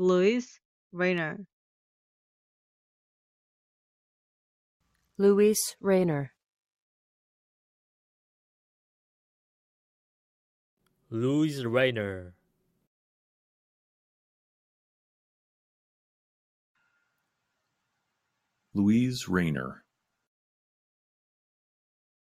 Luis Rayner. Luis Rayner. Luis Rayner. Louise Rayner.